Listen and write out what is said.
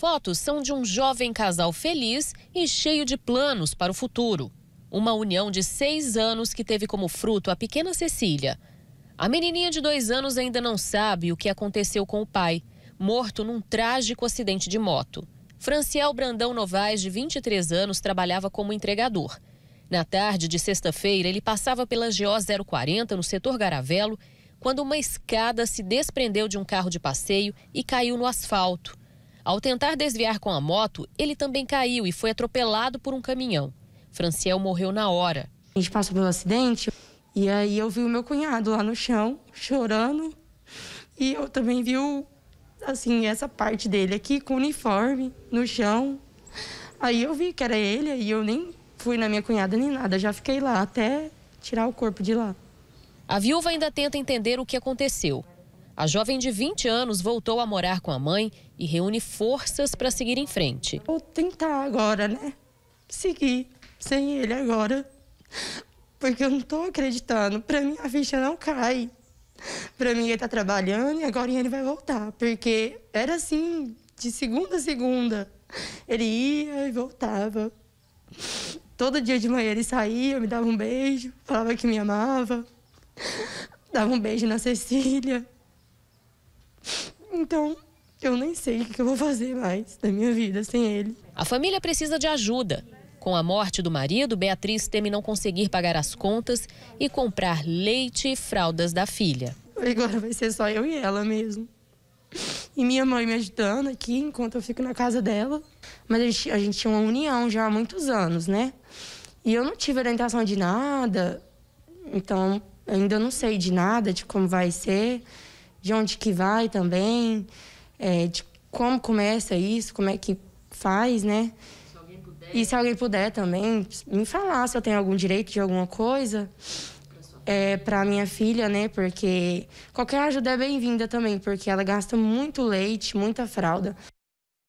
Fotos são de um jovem casal feliz e cheio de planos para o futuro. Uma união de seis anos que teve como fruto a pequena Cecília. A menininha de dois anos ainda não sabe o que aconteceu com o pai, morto num trágico acidente de moto. Franciel Brandão Novaes, de 23 anos, trabalhava como entregador. Na tarde de sexta-feira, ele passava pela GO 040, no setor Garavelo, quando uma escada se desprendeu de um carro de passeio e caiu no asfalto. Ao tentar desviar com a moto, ele também caiu e foi atropelado por um caminhão. Franciel morreu na hora. A gente passou pelo acidente e aí eu vi o meu cunhado lá no chão, chorando. E eu também vi, o, assim, essa parte dele aqui com o uniforme no chão. Aí eu vi que era ele e eu nem fui na minha cunhada nem nada, já fiquei lá até tirar o corpo de lá. A viúva ainda tenta entender o que aconteceu. A jovem de 20 anos voltou a morar com a mãe e reúne forças para seguir em frente. Vou tentar agora, né? Seguir sem ele agora. Porque eu não estou acreditando. Para mim, a ficha não cai. Para mim, ele está trabalhando e agora ele vai voltar. Porque era assim, de segunda a segunda. Ele ia e voltava. Todo dia de manhã ele saía, me dava um beijo, falava que me amava, dava um beijo na Cecília. Então, eu nem sei o que eu vou fazer mais da minha vida sem ele. A família precisa de ajuda. Com a morte do marido, Beatriz teme não conseguir pagar as contas e comprar leite e fraldas da filha. Agora vai ser só eu e ela mesmo. E minha mãe me ajudando aqui enquanto eu fico na casa dela. Mas a gente, a gente tinha uma união já há muitos anos, né? E eu não tive orientação de nada, então ainda não sei de nada, de como vai ser de onde que vai também, é, de como começa isso, como é que faz, né? Se puder. E se alguém puder também me falar se eu tenho algum direito de alguma coisa é, para minha filha, né? Porque qualquer ajuda é bem-vinda também, porque ela gasta muito leite, muita fralda.